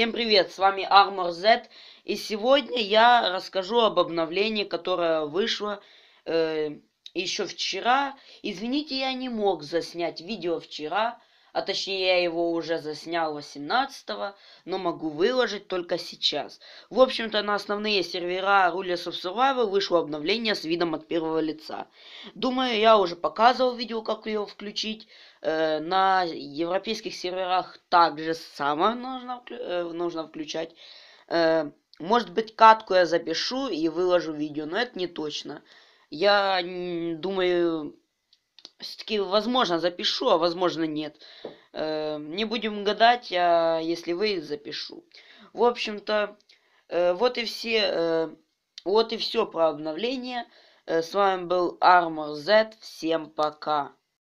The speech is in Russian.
Всем привет, с вами Armor Z, и сегодня я расскажу об обновлении, которое вышло э, еще вчера. Извините, я не мог заснять видео вчера, а точнее я его уже заснял 18 но могу выложить только сейчас. В общем-то на основные сервера Rulers of Survival вышло обновление с видом от первого лица. Думаю, я уже показывал видео, как его включить. Э, на европейских серверах также самое нужно, э, нужно включать. Э, может быть катку я запишу и выложу видео, но это не точно. Я думаю, все-таки, возможно, запишу, а возможно, нет. Э, не будем гадать, а если вы запишу. В общем-то, э, вот и все... Э, вот и все про обновление. Э, с вами был Armor Z. Всем пока.